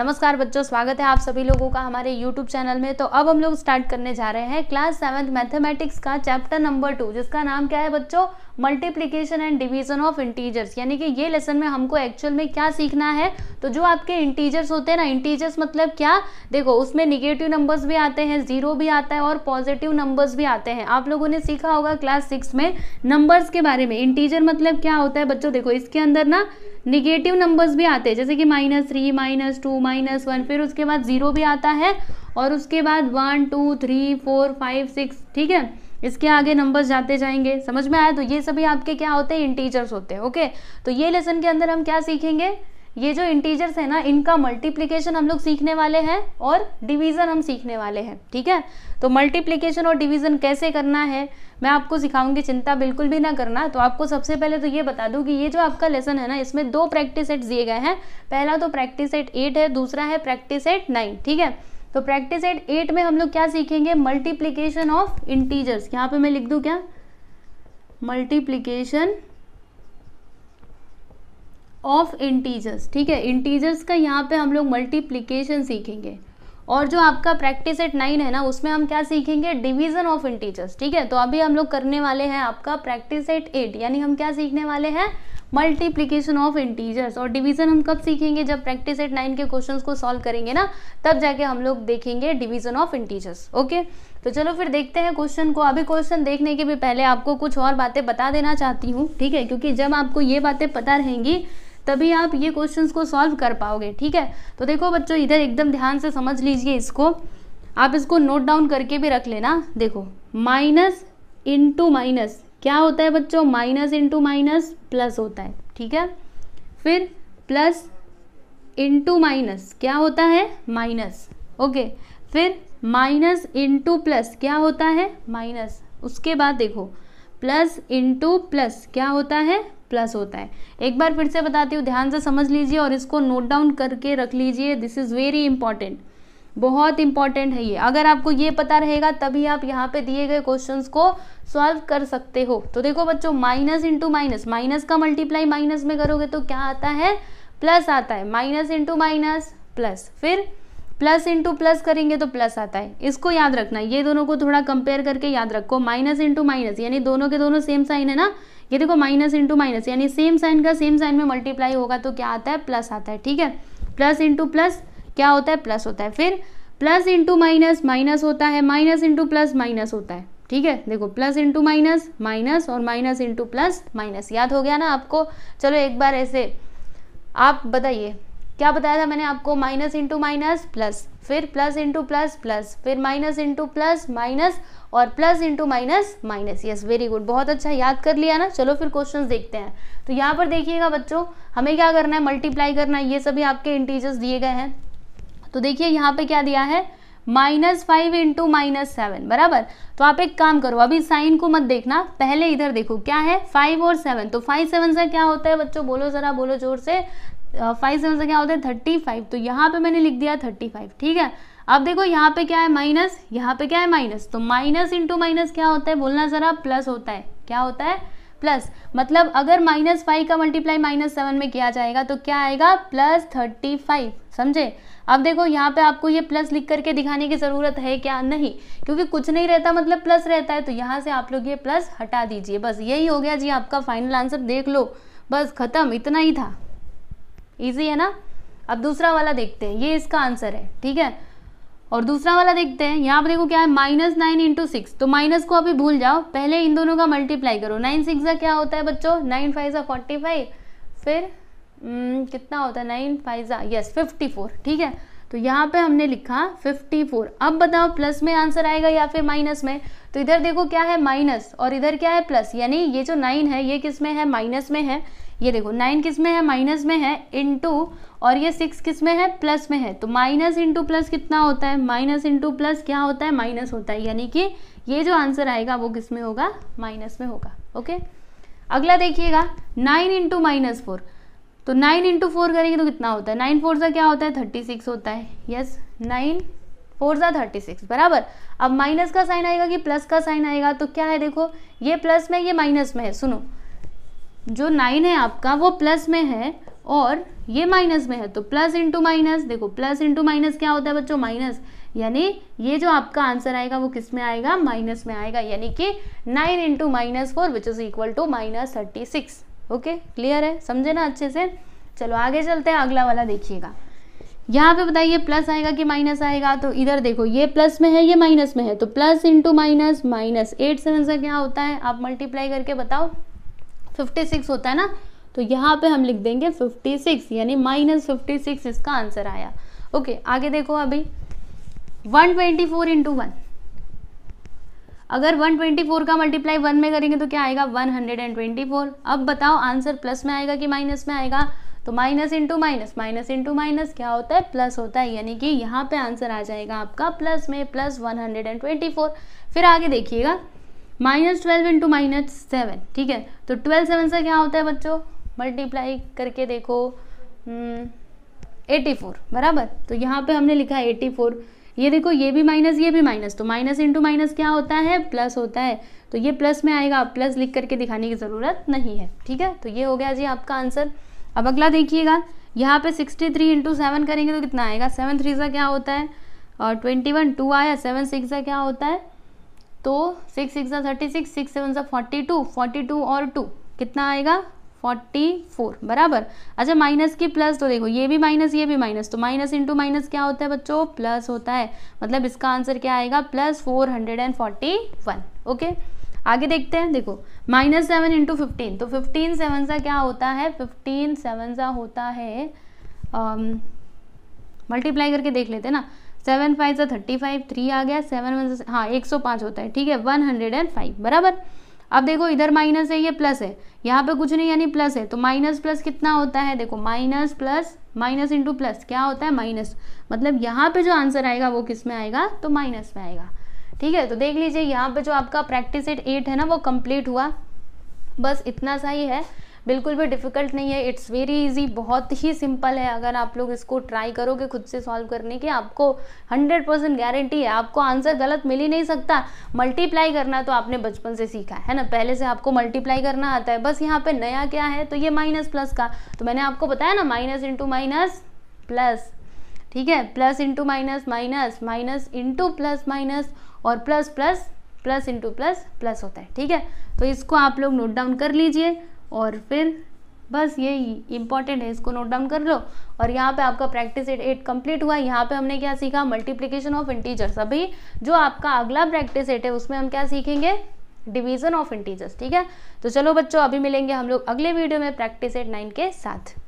नमस्कार बच्चों स्वागत है आप सभी लोगों का हमारे YouTube चैनल में तो अब हम लोग स्टार्ट करने जा रहे हैं क्लास सेवन्थ मैथमेटिक्स का चैप्टर नंबर टू जिसका नाम क्या है बच्चों multiplication and division of integers यानी कि ये लेसन में हमको एक्चुअल में क्या सीखना है तो जो आपके इंटीजर्स होते हैं ना इंटीजर्स मतलब क्या देखो उसमें निगेटिव नंबर्स भी आते हैं जीरो भी आता है और पॉजिटिव नंबर्स भी आते हैं आप लोगों ने सीखा होगा क्लास सिक्स में नंबर्स के बारे में इंटीजर मतलब क्या होता है बच्चों देखो इसके अंदर ना निगेटिव नंबर्स भी आते हैं जैसे कि minus three minus two minus one फिर उसके बाद ज़ीरो भी आता है और उसके बाद one two three four five six ठीक है इसके आगे नंबर्स जाते जाएंगे समझ में आया तो ये सभी आपके क्या होते हैं इंटीजर्स होते हैं ओके तो ये लेसन के अंदर हम क्या सीखेंगे ये जो इंटीजर्स है ना इनका मल्टीप्लीकेशन हम लोग सीखने वाले हैं और डिवीज़न हम सीखने वाले हैं ठीक है तो मल्टीप्लीकेशन और डिवीज़न कैसे करना है मैं आपको सिखाऊंगी चिंता बिल्कुल भी ना करना तो आपको सबसे पहले तो ये बता दूं कि ये जो आपका लेसन है ना इसमें दो प्रैक्टिस सेट दिए गए हैं पहला तो प्रैक्टिस सेट एट है दूसरा है प्रैक्टिस सेट नाइन ठीक है तो प्रैक्टिस सेट एट में हम लोग क्या सीखेंगे मल्टीप्लीकेशन ऑफ इंटीजर्स यहाँ पे मैं लिख दूँ क्या मल्टीप्लीकेशन ऑफ इंटीजर्स ठीक है इंटीजर्स का यहाँ पे हम लोग मल्टीप्लीकेशन सीखेंगे और जो आपका प्रैक्टिस एट नाइन है ना उसमें हम क्या सीखेंगे डिवीजन ऑफ इंटीजर्स ठीक है तो अभी हम लोग करने वाले हैं आपका प्रैक्टिस एट एट यानी हम क्या सीखने वाले हैं मल्टीप्लीकेशन ऑफ इंटीजर्स और डिवीजन हम कब सीखेंगे जब प्रैक्टिस एट नाइन के क्वेश्चंस को सॉल्व करेंगे ना तब जाके हम लोग देखेंगे डिवीजन ऑफ इंटीजर्स ओके तो चलो फिर देखते हैं क्वेश्चन को अभी क्वेश्चन देखने के भी पहले आपको कुछ और बातें बता देना चाहती हूँ ठीक है क्योंकि जब आपको ये बातें पता रहेंगी तभी आप ये क्वेश्चन को सॉल्व कर पाओगे ठीक है तो देखो बच्चों इधर एकदम ध्यान से समझ लीजिए इसको आप इसको नोट डाउन करके भी रख लेना देखो माइनस इंटू माइनस क्या होता है बच्चों माइनस इंटू माइनस प्लस होता है ठीक है फिर प्लस इंटू माइनस क्या होता है माइनस ओके फिर माइनस इंटू प्लस क्या होता है माइनस उसके बाद देखो प्लस इंटू प्लस क्या होता है प्लस होता है एक बार फिर से बताती हूँ ध्यान से समझ लीजिए और इसको नोट डाउन करके रख लीजिए दिस इज़ वेरी इंपॉर्टेंट बहुत इंपॉर्टेंट है ये अगर आपको ये पता रहेगा तभी आप यहाँ पे दिए गए क्वेश्चंस को सॉल्व कर सकते हो तो देखो बच्चों माइनस इंटू माइनस माइनस का मल्टीप्लाई माइनस में करोगे तो क्या आता है प्लस आता है माइनस इंटू माइनस प्लस फिर प्लस इंटू प्लस करेंगे तो प्लस आता है इसको याद रखना ये दोनों को थोड़ा कंपेयर करके याद रखो माइनस इंटू माइनस यानी दोनों के दोनों सेम साइन है ना ये देखो माइनस इंटू माइनस यानी सेम साइन का सेम साइन में मल्टीप्लाई होगा तो क्या आता है प्लस आता है ठीक है प्लस इंटू प्लस क्या होता है प्लस होता है फिर प्लस इंटू माइनस माइनस होता है माइनस इंटू प्लस माइनस होता है ठीक है देखो प्लस इंटू माइनस माइनस और माइनस इंटू प्लस माइनस याद हो गया ना आपको चलो एक बार ऐसे आप बताइए क्या बताया था मैंने आपको माइनस इंटू माइनस प्लस फिर प्लस इंटू प्लस प्लस फिर माइनस इंटू प्लस माइनस और plus into minus minus yes very good बहुत अच्छा याद कर लिया ना चलो फिर क्वेश्चन देखते हैं तो यहाँ पर देखिएगा बच्चों हमें क्या करना है मल्टीप्लाई करना है ये सभी आपके इंटीजर्स दिए गए हैं तो देखिए यहाँ पे क्या दिया है minus five into minus seven बराबर तो आप एक काम करो अभी साइन को मत देखना पहले इधर देखो क्या है फाइव और सेवन तो फाइव सेवन से क्या होता है बच्चों बोलो जरा बोलो जोर से फाइव सेवन से क्या होता है थर्टी फाइव तो यहाँ पे मैंने लिख दिया थर्टी फाइव ठीक है अब देखो यहाँ पे क्या है माइनस यहाँ पे क्या है माइनस तो माइनस इंटू माइनस क्या होता है बोलना ज़रा प्लस होता है क्या होता है प्लस मतलब अगर माइनस फाइव का मल्टीप्लाई माइनस सेवन में किया जाएगा तो क्या आएगा प्लस थर्टी फाइव समझे अब देखो यहाँ पे आपको ये प्लस लिख करके दिखाने की ज़रूरत है क्या नहीं क्योंकि कुछ नहीं रहता मतलब प्लस रहता है तो यहाँ से आप लोग ये प्लस हटा दीजिए बस यही हो गया जी आपका फाइनल आंसर देख लो बस ख़त्म इतना ही था ईजी है ना अब दूसरा वाला देखते हैं ये इसका आंसर है ठीक है और दूसरा वाला देखते हैं यहाँ पर देखो क्या है माइनस नाइन इंटू सिक्स तो माइनस को अभी भूल जाओ पहले इन दोनों का मल्टीप्लाई करो नाइन सिक्स का क्या होता है बच्चों नाइन फाइव सा फोर्टी फाइव फिर हम्म, कितना होता है नाइन फाइव सा यस फिफ्टी फोर ठीक है तो यहाँ पे हमने लिखा फिफ्टी फोर अब बताओ प्लस में आंसर आएगा या फिर माइनस में तो इधर देखो क्या है माइनस और इधर क्या है प्लस यानी ये जो नाइन है ये किस में है माइनस में है ये देखो नाइन किस में है माइनस में है इंटू और ये सिक्स किस में है प्लस में है तो माइनस इंटू प्लस कितना होता है माइनस इंटू प्लस क्या होता है माइनस होता है यानी कि ये जो आंसर आएगा वो किस में होगा माइनस में होगा ओके अगला देखिएगा नाइन इंटू माइनस फोर तो नाइन इंटू फोर करेंगे तो कितना होता है नाइन फोर सा क्या होता है थर्टी सिक्स होता है यस नाइन फोर सा थर्टी सिक्स बराबर अब माइनस का साइन आएगा कि प्लस का साइन आएगा तो क्या है देखो ये प्लस में ये माइनस में है सुनो जो नाइन है आपका वो प्लस में है और ये माइनस में है तो प्लस इंटू माइनस देखो प्लस इंटू माइनस क्या होता है बच्चों माइनस यानी ये जो आपका आंसर आएगा वो किस में आएगा माइनस में आएगा यानी कि nine into minus four which is equal to minus thirty six okay clear है समझे ना अच्छे से चलो आगे चलते हैं अगला वाला देखिएगा यहाँ पे बताइए प्लस आएगा कि माइनस आएगा तो इधर देखो ये प्लस में है ये माइनस में है तो plus into minus minus eight से आंसर क्या होता है आप मल्टीप्लाई करके बताओ फिफ्टी सिक्स होता है ना तो यहाँ पे हम लिख देंगे फिफ्टी सिक्स यानी माइनस फिफ्टी सिक्स इसका आंसर आया ओके आगे देखो अभी one twenty four into one अगर 124 का मल्टीप्लाई वन में करेंगे तो क्या आएगा 124 अब बताओ आंसर प्लस में आएगा कि माइनस में आएगा तो minus into minus minus into minus क्या होता है प्लस होता है यानी कि यहाँ पे आंसर आ जाएगा आपका प्लस में प्लस 124 फिर आगे देखिएगा minus twelve into minus seven ठीक है तो ट्वेल्व सेवन से क्या होता है बच्चों मल्टीप्लाई करके देखो एटी हम्म, फोर बराबर तो यहाँ पे हमने लिखा है एटी फोर ये देखो ये भी माइनस ये भी माइनस तो माइनस इंटू माइनस क्या होता है प्लस होता है तो ये प्लस में आएगा आप प्लस लिख करके दिखाने की ज़रूरत नहीं है ठीक है तो ये हो गया जी आपका आंसर अब अगला देखिएगा यहाँ पे सिक्सटी थ्री इंटू सेवन करेंगे तो कितना आएगा सेवन थ्री सा क्या होता है और ट्वेंटी वन टू आया सेवन सिक्स का क्या होता है तो six six thirty six six seven सा फोर्टी टू फोर्टी टू और टू कितना आएगा फोर्टी फोर बराबर अच्छा माइनस की प्लस तो देखो ये भी माइनस ये भी माइनस तो माइनस इंटू माइनस क्या होता है बच्चों प्लस होता है मतलब इसका आंसर क्या आएगा plus four hundred and forty one okay आगे देखते हैं देखो माइनस सेवन इंटू फिफ्टीन तो फिफ्टीन सेवन सा क्या होता है फिफ्टीन सेवन सा होता है मल्टीप्लाई um, करके देख लेते हैं ना सेवन फाइव सा थर्टी फाइव थ्री आ गया सेवन वन हाँ एक सौ पाँच होता है ठीक है वन हंड्रेड एंड फाइव बराबर अब देखो इधर माइनस है ये प्लस है यहाँ पे कुछ नहीं यानी प्लस है तो माइनस प्लस कितना होता है देखो minus plus minus into plus क्या होता है माइनस मतलब यहाँ पे जो आंसर आएगा वो किस में आएगा तो माइनस में आएगा ठीक है तो देख लीजिए यहाँ पे जो आपका प्रैक्टिस एट एट है ना वो कंप्लीट हुआ बस इतना सा ही है बिल्कुल भी डिफ़िकल्ट नहीं है इट्स वेरी इजी बहुत ही सिंपल है अगर आप लोग इसको ट्राई करोगे खुद से सॉल्व करने की आपको हंड्रेड परसेंट गारंटी है आपको आंसर गलत मिल ही नहीं सकता मल्टीप्लाई करना तो आपने बचपन से सीखा है ना पहले से आपको मल्टीप्लाई करना आता है बस यहाँ पे नया क्या है तो ये माइनस प्लस का तो मैंने आपको बताया ना माइनस इंटू माइनस प्लस ठीक है plus into minus minus minus into plus minus और plus plus plus into plus plus होता है ठीक है तो इसको आप लोग नोट डाउन कर लीजिए और फिर बस यही इंपॉर्टेंट है इसको नोट डाउन कर लो और यहाँ पे आपका प्रैक्टिस एट एट कम्प्लीट हुआ यहाँ पे हमने क्या सीखा मल्टीप्लीकेशन ऑफ इंटीजर्स अभी जो आपका अगला प्रैक्टिस एट है उसमें हम क्या सीखेंगे डिवीजन ऑफ इंटीजर्स ठीक है तो चलो बच्चों अभी मिलेंगे हम लोग अगले वीडियो में प्रैक्टिस एट नाइन के साथ